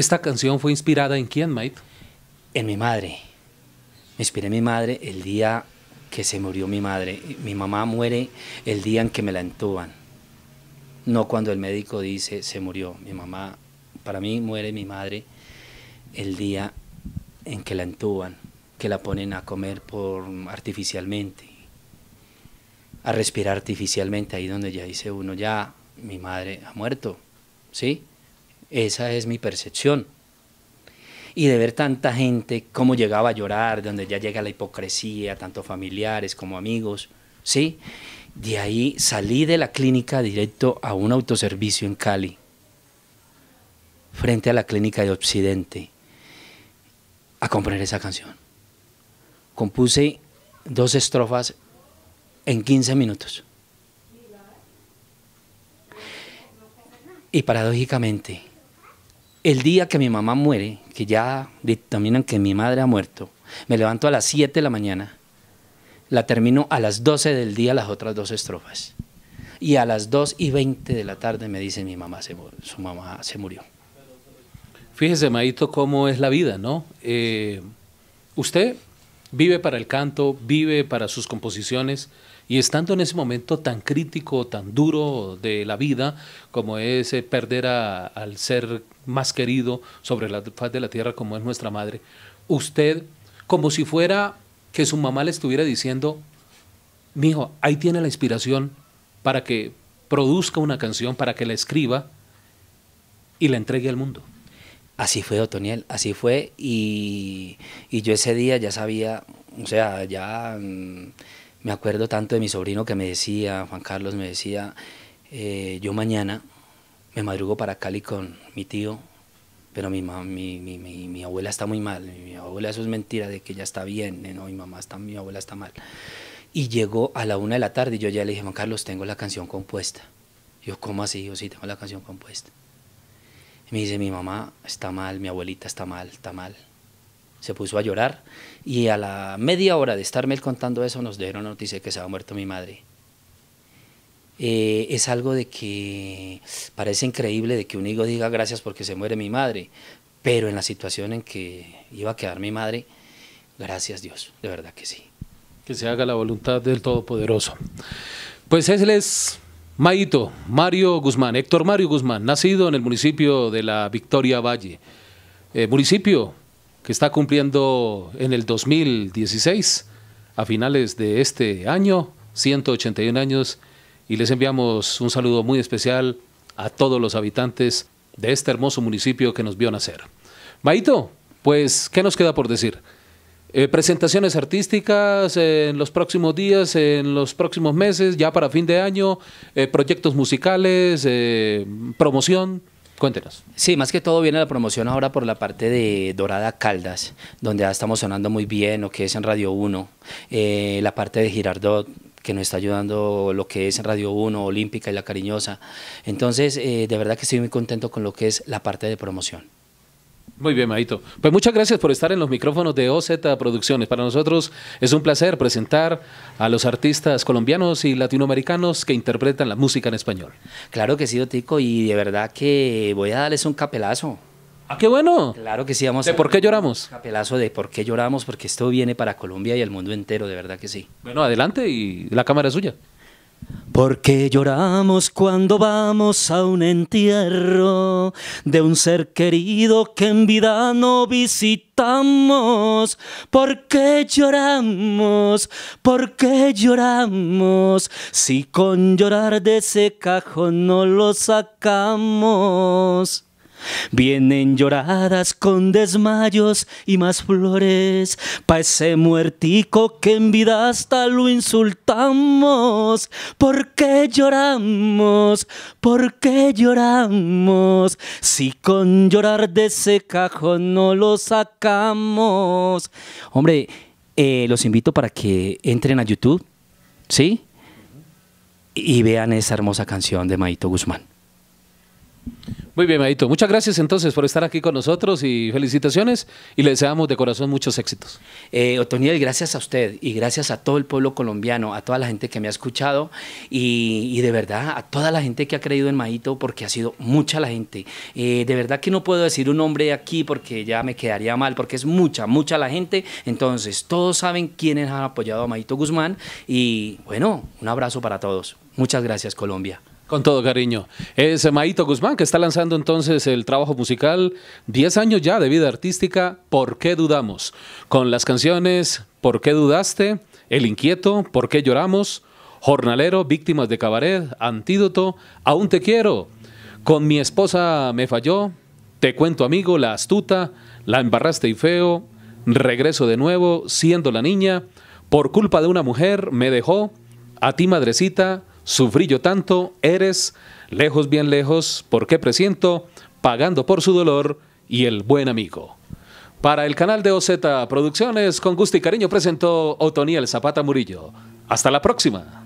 ¿Esta canción fue inspirada en quién, Mike? En mi madre. Me inspiré en mi madre el día que se murió mi madre. Mi mamá muere el día en que me la entuban. No cuando el médico dice se murió. Mi mamá, para mí muere mi madre el día en que la entuban, que la ponen a comer por artificialmente, a respirar artificialmente, ahí donde ya dice uno ya mi madre ha muerto, ¿sí? Esa es mi percepción. Y de ver tanta gente, cómo llegaba a llorar, donde ya llega la hipocresía, tanto familiares como amigos, ¿sí? De ahí salí de la clínica directo a un autoservicio en Cali, frente a la clínica de Occidente, a componer esa canción. Compuse dos estrofas en 15 minutos. Y paradójicamente, el día que mi mamá muere, que ya dictaminan que mi madre ha muerto, me levanto a las 7 de la mañana, la termino a las 12 del día las otras dos estrofas. Y a las 2 y 20 de la tarde me dice mi mamá, se, su mamá se murió. Fíjese, Maito, cómo es la vida, ¿no? Eh, usted vive para el canto, vive para sus composiciones. Y estando en ese momento tan crítico, tan duro de la vida, como es eh, perder al ser más querido sobre la faz de la tierra, como es nuestra madre, usted, como si fuera que su mamá le estuviera diciendo, mijo, ahí tiene la inspiración para que produzca una canción, para que la escriba y la entregue al mundo así fue Otoniel, así fue. Y, yo ese día ya sabía, o sea, ya mm, me acuerdo tanto de mi sobrino que me decía, Juan Carlos me decía, eh, yo mañana me madrugo para Cali con mi tío, pero mi, mamá, mi, abuela está muy mal, mi abuela eso es mentira de que ya está bien, eh, ¿no? mi mamá está, mi abuela está mal. Y llegó a la una de la tarde y yo ya le dije, Juan Carlos, tengo la canción compuesta. yo, ¿cómo así? Yo sí, tengo la canción compuesta me dice, mi mamá está mal, mi abuelita está mal, está mal. Se puso a llorar y a la media hora de estarme contando eso nos dieron noticia de que se había muerto mi madre. Eh, es algo de que parece increíble de que un hijo diga gracias porque se muere mi madre, pero en la situación en que iba a quedar mi madre, gracias Dios, de verdad que sí. Que se haga la voluntad del Todopoderoso. Pues ese es Maito, Mario Guzmán, Héctor Mario Guzmán, nacido en el municipio de la Victoria Valle, eh, municipio que está cumpliendo en el 2016, a finales de este año, 181 años, y les enviamos un saludo muy especial a todos los habitantes de este hermoso municipio que nos vio nacer. Maito, pues, ¿qué nos queda por decir? Eh, presentaciones artísticas eh, en los próximos días, en los próximos meses, ya para fin de año, eh, proyectos musicales, promoción. Cuéntenos. Sí, más que todo viene la promoción ahora por la parte de Dorada Caldas, donde ya estamos sonando muy bien, lo que es en Radio 1, la parte de Girardot, que nos está ayudando lo que es en Radio 1, Olímpica y La Cariñosa. Entonces, de verdad que estoy muy contento con lo que es la parte de promoción. Muy bien, Maito. Pues muchas gracias por estar en los micrófonos de OZ Producciones. Para nosotros es un placer presentar a los artistas colombianos y latinoamericanos que interpretan la música en español. Claro que sí, Otico, y de verdad que voy a darles un capelazo. ¡Ah, qué bueno! Claro que sí, vamos ¿De por qué lloramos? Un capelazo de por qué lloramos, porque esto viene para Colombia y el mundo entero, de verdad que sí. Bueno, adelante y la cámara es suya. Porque lloramos cuando vamos a un entierro de un ser querido que en vida no visitamos. Porque lloramos, porque lloramos, si con llorar de ese cajón no lo sacamos. Vienen lloradas con desmayos y más flores pa' ese muertico que en vida hasta lo insultamos. ¿Por qué lloramos? ¿Por qué lloramos? Si con llorar de ese cajón no lo sacamos. Hombre, eh, los invito para que entren a YouTube, ¿sí? Y vean esa hermosa canción de Maito Guzmán. Muy bien, Maito. Muchas gracias entonces por estar aquí con nosotros y felicitaciones y le deseamos de corazón muchos éxitos. Eh, Otoniel, gracias a usted y gracias a todo el pueblo colombiano, a toda la gente que me ha escuchado y, de verdad a toda la gente que ha creído en Maito porque ha sido mucha la gente. Eh, de verdad que no puedo decir un nombre aquí porque ya me quedaría mal porque es mucha, mucha la gente. Entonces, todos saben quiénes han apoyado a Maito Guzmán y bueno, un abrazo para todos. Muchas gracias Colombia. Con todo cariño. Es Maito Guzmán que está lanzando entonces el trabajo musical 10 años ya de vida artística, ¿Por qué dudamos? Con las canciones ¿Por qué dudaste? El inquieto, ¿Por qué lloramos? Jornalero, Víctimas de Cabaret, Antídoto, Aún te quiero. Con mi esposa me falló, Te cuento amigo, La astuta, La embarraste y feo, Regreso de nuevo, Siendo la niña, Por culpa de una mujer me dejó, A ti madrecita, sufrí yo tanto, eres, lejos bien lejos, porque presiento, pagando por su dolor y el buen amigo. Para el canal de OZ Producciones, con gusto y cariño presentó Otoniel Zapata Murillo. Hasta la próxima.